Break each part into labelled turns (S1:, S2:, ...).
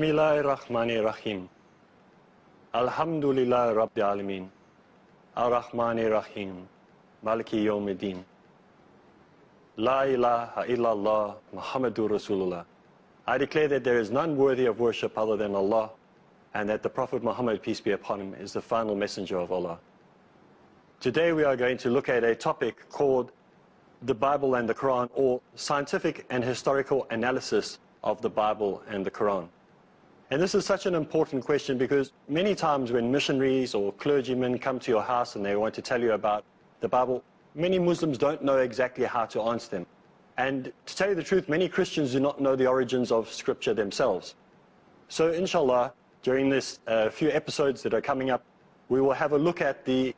S1: ar-Rahim. Alhamdulillah Rabbil Alamin. ar rahim Maliki medin. La ilaha illallah Muhammadur Rasulullah. I declare that there is none worthy of worship other than Allah and that the Prophet Muhammad, peace be upon him, is the final messenger of Allah. Today we are going to look at a topic called the Bible and the Quran or scientific and historical analysis of the Bible and the Quran. And this is such an important question because many times when missionaries or clergymen come to your house and they want to tell you about the Bible, many Muslims don't know exactly how to answer them. And to tell you the truth, many Christians do not know the origins of Scripture themselves. So, inshallah, during this uh, few episodes that are coming up, we will have a look at the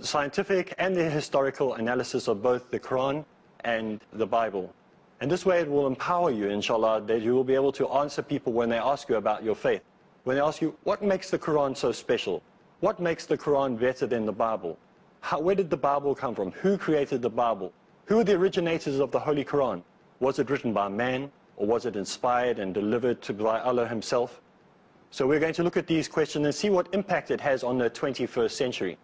S1: scientific and the historical analysis of both the Quran and the Bible. And this way it will empower you, inshallah, that you will be able to answer people when they ask you about your faith. When they ask you, what makes the Quran so special? What makes the Quran better than the Bible? How, where did the Bible come from? Who created the Bible? Who are the originators of the Holy Quran? Was it written by man? Or was it inspired and delivered to by Allah himself? So we're going to look at these questions and see what impact it has on the 21st century.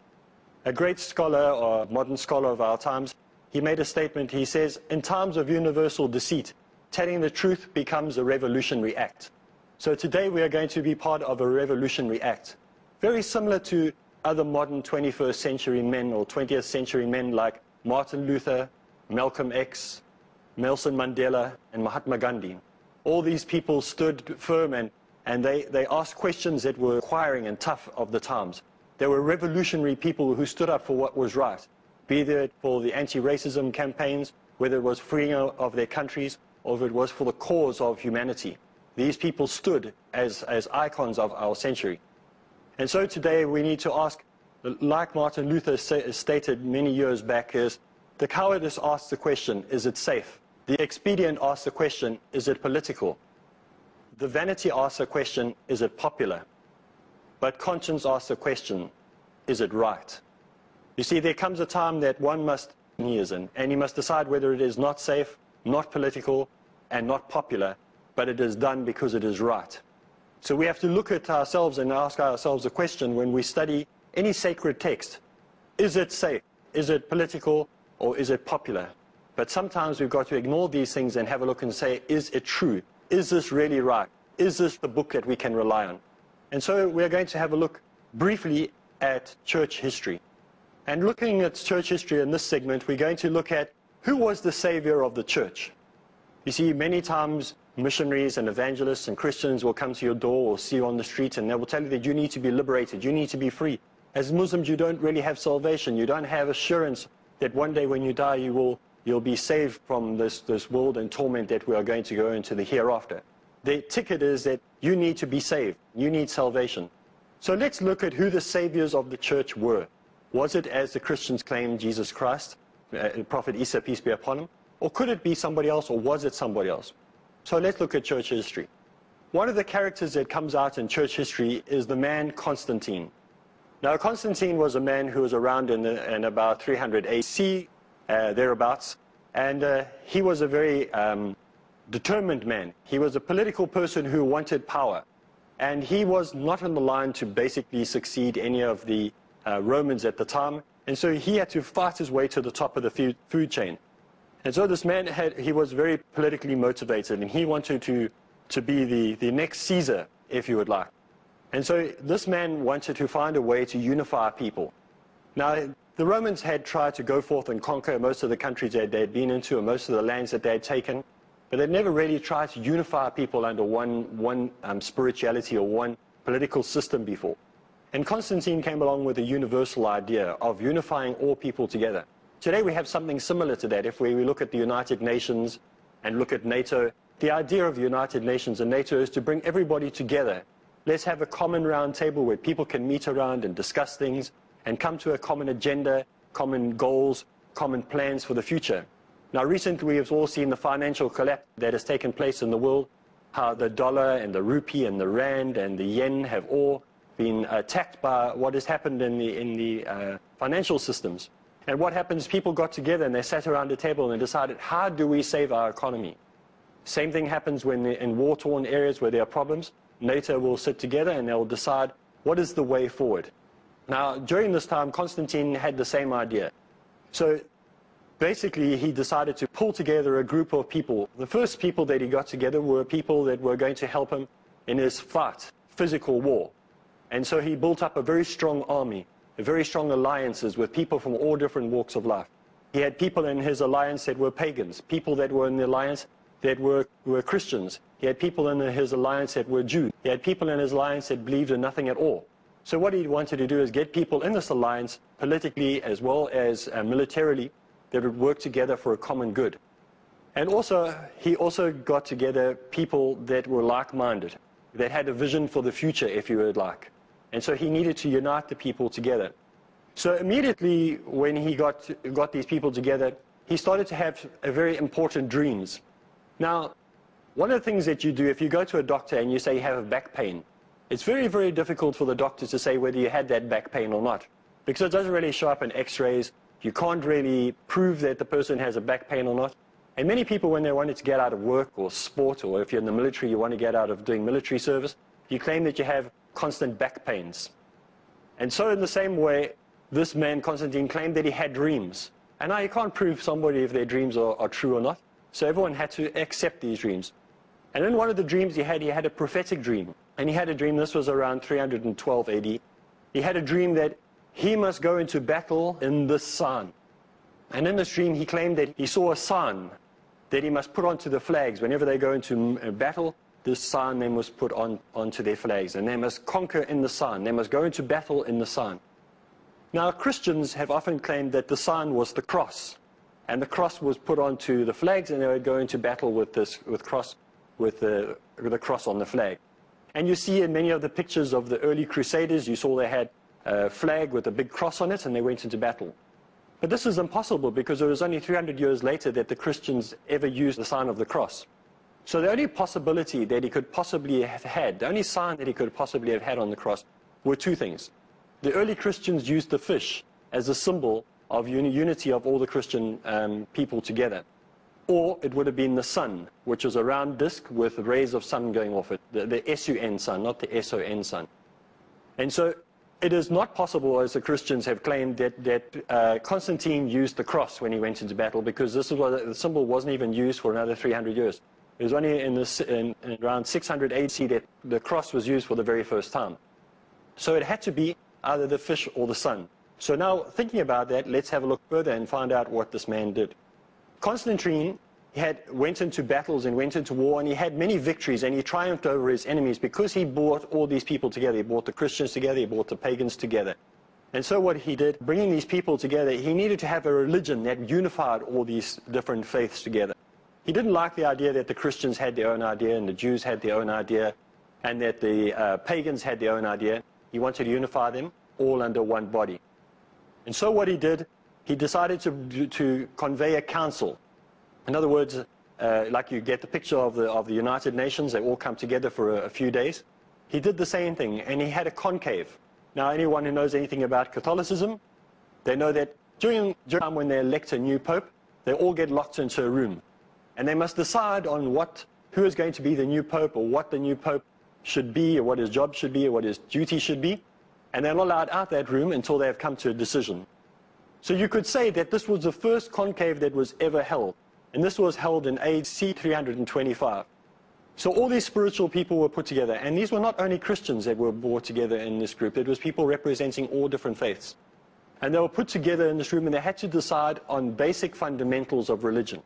S1: A great scholar or modern scholar of our times, he made a statement. He says, in times of universal deceit, telling the truth becomes a revolutionary act. So today we are going to be part of a revolutionary act. Very similar to other modern 21st century men or 20th century men like Martin Luther, Malcolm X, Nelson Mandela, and Mahatma Gandhi. All these people stood firm and, and they, they asked questions that were inquiring and tough of the times. They were revolutionary people who stood up for what was right be for the anti-racism campaigns, whether it was freeing of their countries, or if it was for the cause of humanity. These people stood as, as icons of our century. And so today we need to ask, like Martin Luther stated many years back, is the cowardice asks the question, is it safe? The expedient asks the question, is it political? The vanity asks the question, is it popular? But conscience asks the question, is it right? You see, there comes a time that one must, kneel, in, and he must decide whether it is not safe, not political, and not popular, but it is done because it is right. So we have to look at ourselves and ask ourselves a question when we study any sacred text. Is it safe? Is it political? Or is it popular? But sometimes we've got to ignore these things and have a look and say, is it true? Is this really right? Is this the book that we can rely on? And so we're going to have a look briefly at church history. And looking at church history in this segment, we're going to look at who was the savior of the church. You see, many times missionaries and evangelists and Christians will come to your door or see you on the street and they will tell you that you need to be liberated, you need to be free. As Muslims, you don't really have salvation. You don't have assurance that one day when you die, you will, you'll be saved from this, this world and torment that we are going to go into the hereafter. The ticket is that you need to be saved. You need salvation. So let's look at who the saviors of the church were. Was it, as the Christians claim, Jesus Christ, uh, Prophet Isa, peace be upon him? Or could it be somebody else, or was it somebody else? So let's look at church history. One of the characters that comes out in church history is the man Constantine. Now, Constantine was a man who was around in, the, in about 300 AC, uh, thereabouts, and uh, he was a very um, determined man. He was a political person who wanted power, and he was not on the line to basically succeed any of the uh, Romans at the time, and so he had to fight his way to the top of the food chain. And so this man had, he was very politically motivated, and he wanted to, to be the, the next Caesar, if you would like. And so this man wanted to find a way to unify people. Now, the Romans had tried to go forth and conquer most of the countries that they had been into and most of the lands that they had taken, but they'd never really tried to unify people under one, one um, spirituality or one political system before. And Constantine came along with a universal idea of unifying all people together. Today we have something similar to that if we, we look at the United Nations and look at NATO. The idea of the United Nations and NATO is to bring everybody together. Let's have a common round table where people can meet around and discuss things and come to a common agenda, common goals, common plans for the future. Now recently we have all seen the financial collapse that has taken place in the world, how the dollar and the rupee and the rand and the yen have all been attacked by what has happened in the, in the uh, financial systems. And what happens, people got together and they sat around a table and they decided, how do we save our economy? Same thing happens when in war-torn areas where there are problems. NATO will sit together and they'll decide, what is the way forward? Now, during this time, Constantine had the same idea. So basically, he decided to pull together a group of people. The first people that he got together were people that were going to help him in his fight, physical war. And so he built up a very strong army, very strong alliances with people from all different walks of life. He had people in his alliance that were pagans, people that were in the alliance that were, were Christians. He had people in his alliance that were Jews. He had people in his alliance that believed in nothing at all. So what he wanted to do is get people in this alliance, politically as well as uh, militarily, that would work together for a common good. And also, he also got together people that were like-minded, that had a vision for the future, if you would like. And so he needed to unite the people together. So immediately when he got, got these people together, he started to have very important dreams. Now, one of the things that you do, if you go to a doctor and you say you have a back pain, it's very, very difficult for the doctor to say whether you had that back pain or not because it doesn't really show up in x-rays. You can't really prove that the person has a back pain or not. And many people, when they wanted to get out of work or sport, or if you're in the military, you want to get out of doing military service, you claim that you have constant back pains. And so in the same way, this man, Constantine, claimed that he had dreams. And now you can't prove somebody if their dreams are, are true or not. So everyone had to accept these dreams. And in one of the dreams he had, he had a prophetic dream. And he had a dream, this was around 312 AD. He had a dream that he must go into battle in the sun. And in this dream, he claimed that he saw a sun that he must put onto the flags whenever they go into uh, battle the sun they must put on, onto their flags, and they must conquer in the sun. They must go into battle in the sun. Now, Christians have often claimed that the sun was the cross, and the cross was put onto the flags, and they would go into battle with this with cross, with the, with the cross on the flag. And you see in many of the pictures of the early Crusaders, you saw they had a flag with a big cross on it, and they went into battle. But this is impossible because it was only 300 years later that the Christians ever used the sign of the cross. So the only possibility that he could possibly have had, the only sign that he could possibly have had on the cross were two things. The early Christians used the fish as a symbol of uni unity of all the Christian um, people together. Or it would have been the sun, which is a round disc with rays of sun going off it, the, the S-U-N sun, not the S-O-N sun. And so it is not possible, as the Christians have claimed, that, that uh, Constantine used the cross when he went into battle, because this is the symbol wasn't even used for another 300 years. It was only in, in, in around 600 AC that the cross was used for the very first time. So it had to be either the fish or the sun. So now, thinking about that, let's have a look further and find out what this man did. Constantine had, went into battles and went into war, and he had many victories, and he triumphed over his enemies because he brought all these people together. He brought the Christians together, he brought the pagans together. And so what he did, bringing these people together, he needed to have a religion that unified all these different faiths together. He didn't like the idea that the Christians had their own idea and the Jews had their own idea and that the uh, pagans had their own idea. He wanted to unify them all under one body. And so what he did, he decided to, to convey a council. In other words, uh, like you get the picture of the, of the United Nations, they all come together for a, a few days. He did the same thing, and he had a conclave. Now, anyone who knows anything about Catholicism, they know that during, during when they elect a new pope, they all get locked into a room and they must decide on what, who is going to be the new pope or what the new pope should be or what his job should be or what his duty should be. And they're not allowed out that room until they have come to a decision. So you could say that this was the first conclave that was ever held. And this was held in AC 325. So all these spiritual people were put together. And these were not only Christians that were brought together in this group. It was people representing all different faiths. And they were put together in this room and they had to decide on basic fundamentals of religion.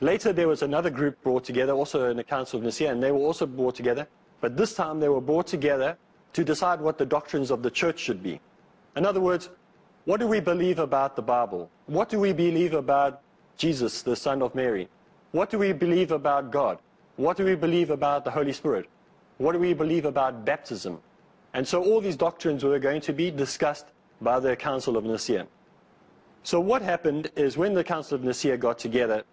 S1: Later, there was another group brought together, also in the Council of Nicaea, and they were also brought together. But this time, they were brought together to decide what the doctrines of the church should be. In other words, what do we believe about the Bible? What do we believe about Jesus, the Son of Mary? What do we believe about God? What do we believe about the Holy Spirit? What do we believe about baptism? And so all these doctrines were going to be discussed by the Council of Nicaea. So what happened is when the Council of Nicaea got together,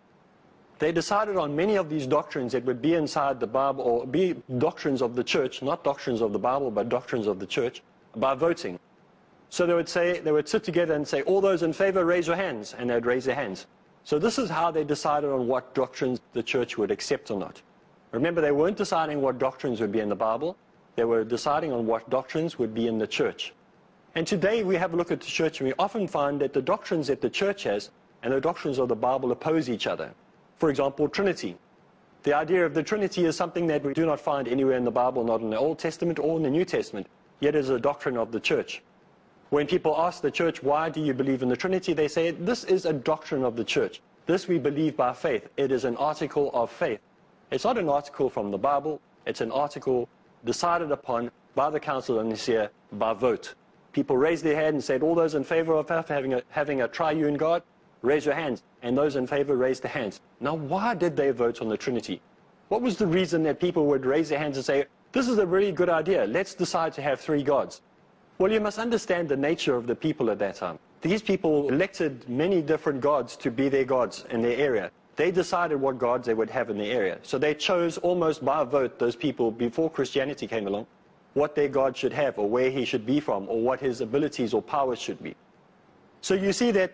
S1: they decided on many of these doctrines that would be inside the Bible, or be doctrines of the church, not doctrines of the Bible, but doctrines of the church, by voting. So they would say, they would sit together and say, all those in favor, raise your hands, and they'd raise their hands. So this is how they decided on what doctrines the church would accept or not. Remember, they weren't deciding what doctrines would be in the Bible. They were deciding on what doctrines would be in the church. And today we have a look at the church and we often find that the doctrines that the church has and the doctrines of the Bible oppose each other. For example, Trinity. The idea of the Trinity is something that we do not find anywhere in the Bible, not in the Old Testament or in the New Testament, yet it is a doctrine of the church. When people ask the church, why do you believe in the Trinity, they say, this is a doctrine of the church. This we believe by faith. It is an article of faith. It's not an article from the Bible. It's an article decided upon by the Council of Nicaea by vote. People raised their hand and said, all those in favor of having a, having a triune God, Raise your hands. And those in favor raise their hands. Now, why did they vote on the Trinity? What was the reason that people would raise their hands and say, this is a really good idea. Let's decide to have three gods. Well, you must understand the nature of the people at that time. These people elected many different gods to be their gods in their area. They decided what gods they would have in the area. So they chose almost by vote those people before Christianity came along what their God should have or where he should be from or what his abilities or powers should be. So you see that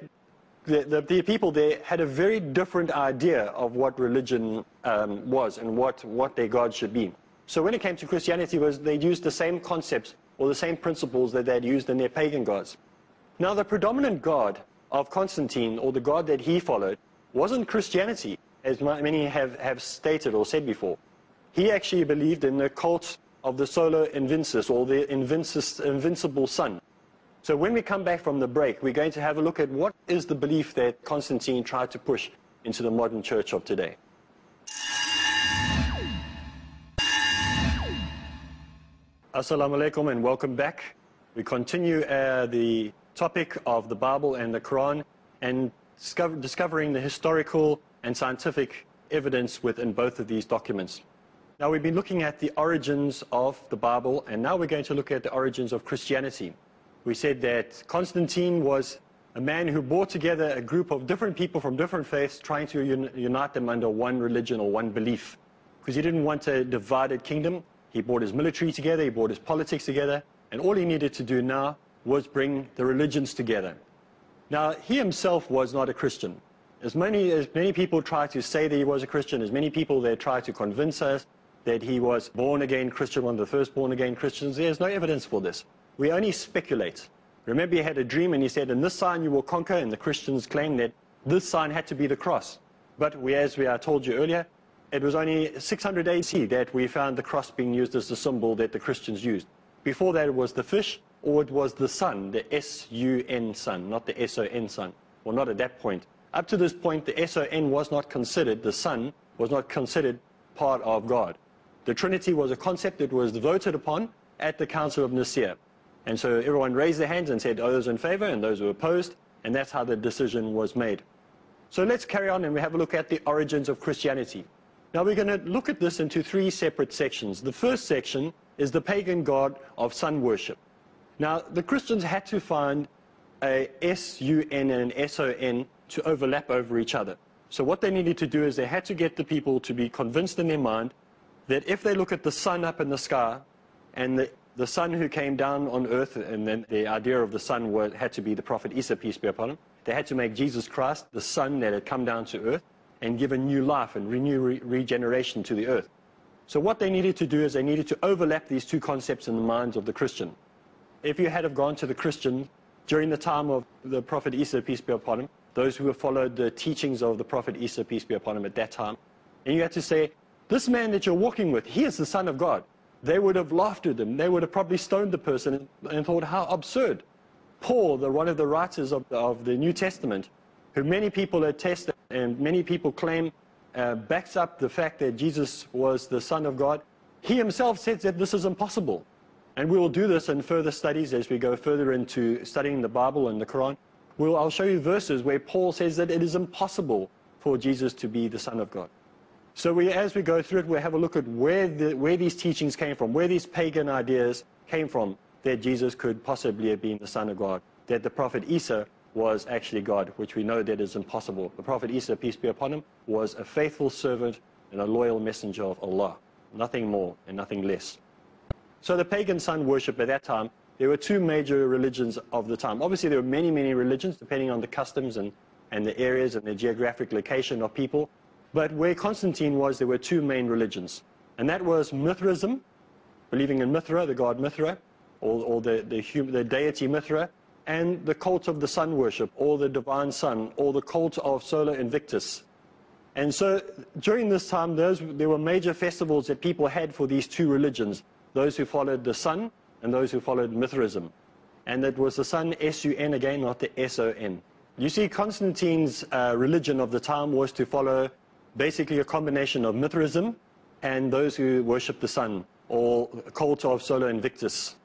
S1: the, the, the, people there had a very different idea of what religion um, was and what, what their God should be. So when it came to Christianity, was they used the same concepts or the same principles that they had used in their pagan gods. Now, the predominant god of Constantine, or the god that he followed, wasn't Christianity, as many have, have stated or said before. He actually believed in the cult of the solar Invincible or the invincible sun, so when we come back from the break, we're going to have a look at what is the belief that Constantine tried to push into the modern church of today. Assalamu alaikum and welcome back. We continue uh, the topic of the Bible and the Quran and discover discovering the historical and scientific evidence within both of these documents. Now we've been looking at the origins of the Bible and now we're going to look at the origins of Christianity. We said that Constantine was a man who brought together a group of different people from different faiths, trying to un unite them under one religion or one belief. Because he didn't want a divided kingdom. He brought his military together, he brought his politics together, and all he needed to do now was bring the religions together. Now, he himself was not a Christian. As many, as many people try to say that he was a Christian, as many people that try to convince us that he was born again Christian, one of the first born again Christians, there's no evidence for this. We only speculate. Remember, he had a dream and he said, In this sign you will conquer, and the Christians claim that this sign had to be the cross. But we, as we are uh, told you earlier, it was only 600 AC that we found the cross being used as the symbol that the Christians used. Before that, it was the fish or it was the sun, the S-U-N sun, not the S-O-N sun. Well, not at that point. Up to this point, the S-O-N was not considered, the sun was not considered part of God. The Trinity was a concept that was voted upon at the Council of Nicaea. And so everyone raised their hands and said, oh, those in favor and those who opposed, and that's how the decision was made. So let's carry on and we have a look at the origins of Christianity. Now we're going to look at this into three separate sections. The first section is the pagan god of sun worship. Now the Christians had to find a S-U-N and an S-O-N to overlap over each other. So what they needed to do is they had to get the people to be convinced in their mind that if they look at the sun up in the sky and the the son who came down on earth, and then the idea of the son had to be the prophet Isa, peace be upon him. They had to make Jesus Christ the son that had come down to earth and give a new life and renew re regeneration to the earth. So what they needed to do is they needed to overlap these two concepts in the minds of the Christian. If you had have gone to the Christian during the time of the prophet Isa, peace be upon him, those who followed the teachings of the prophet Isa, peace be upon him at that time, and you had to say, this man that you're walking with, he is the son of God they would have laughed at him. They would have probably stoned the person and thought, how absurd. Paul, the, one of the writers of, of the New Testament, who many people attest and many people claim uh, backs up the fact that Jesus was the Son of God, he himself says that this is impossible. And we will do this in further studies as we go further into studying the Bible and the Quran. We'll, I'll show you verses where Paul says that it is impossible for Jesus to be the Son of God. So we, as we go through it, we'll have a look at where, the, where these teachings came from, where these pagan ideas came from, that Jesus could possibly have been the Son of God, that the prophet Isa was actually God, which we know that is impossible. The prophet Isa, peace be upon him, was a faithful servant and a loyal messenger of Allah, nothing more and nothing less. So the pagan sun worship at that time, there were two major religions of the time. Obviously, there were many, many religions, depending on the customs and, and the areas and the geographic location of people. But where Constantine was, there were two main religions. And that was Mithraism, believing in Mithra, the god Mithra, or, or the, the, hum, the deity Mithra, and the cult of the sun worship, or the divine sun, or the cult of Solar Invictus. And so during this time, those, there were major festivals that people had for these two religions, those who followed the sun and those who followed Mithraism. And it was the sun, S-U-N again, not the S-O-N. You see, Constantine's uh, religion of the time was to follow basically a combination of Mithraism and those who worship the sun, or cult of Solar Invictus.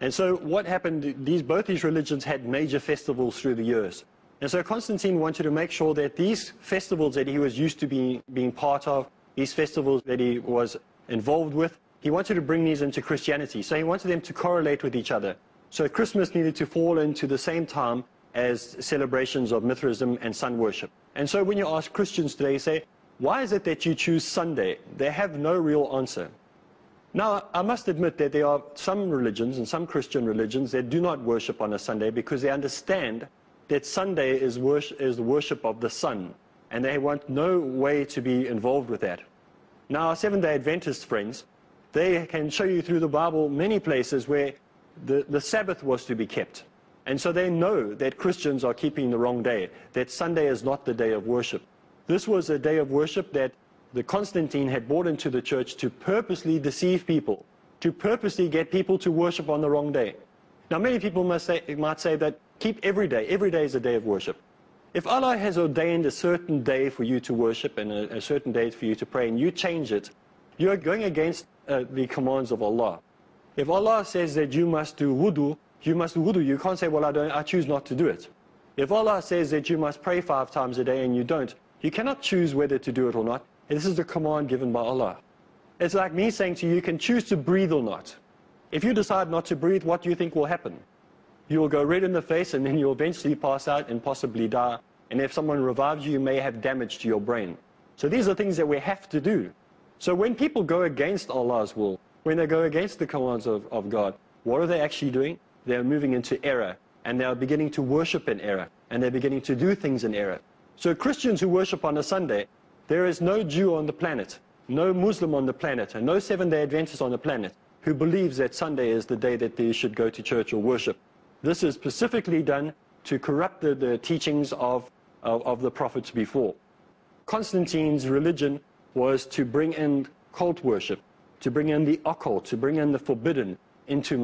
S1: And so what happened, these, both these religions had major festivals through the years. And so Constantine wanted to make sure that these festivals that he was used to being, being part of, these festivals that he was involved with, he wanted to bring these into Christianity. So he wanted them to correlate with each other. So Christmas needed to fall into the same time as celebrations of Mithraism and sun worship. And so when you ask Christians today, say, why is it that you choose Sunday? They have no real answer. Now, I must admit that there are some religions and some Christian religions that do not worship on a Sunday because they understand that Sunday is, is the worship of the sun, and they want no way to be involved with that. Now, our Seventh day Adventist friends, they can show you through the Bible many places where the, the Sabbath was to be kept. And so they know that Christians are keeping the wrong day, that Sunday is not the day of worship. This was a day of worship that the Constantine had brought into the church to purposely deceive people, to purposely get people to worship on the wrong day. Now, many people must say, might say that keep every day. Every day is a day of worship. If Allah has ordained a certain day for you to worship and a, a certain day for you to pray and you change it, you're going against uh, the commands of Allah. If Allah says that you must do wudu, you must do wudu. You can't say, well, I, don't, I choose not to do it. If Allah says that you must pray five times a day and you don't, you cannot choose whether to do it or not. This is the command given by Allah. It's like me saying to you, you can choose to breathe or not. If you decide not to breathe, what do you think will happen? You will go red in the face and then you'll eventually pass out and possibly die. And if someone revives you, you may have damage to your brain. So these are things that we have to do. So when people go against Allah's will, when they go against the commands of, of God, what are they actually doing? They're moving into error and they are beginning to worship in error and they're beginning to do things in error. So Christians who worship on a Sunday, there is no Jew on the planet, no Muslim on the planet, and no Seventh-day Adventist on the planet who believes that Sunday is the day that they should go to church or worship. This is specifically done to corrupt the, the teachings of, of, of the prophets before. Constantine's religion was to bring in cult worship, to bring in the occult, to bring in the forbidden into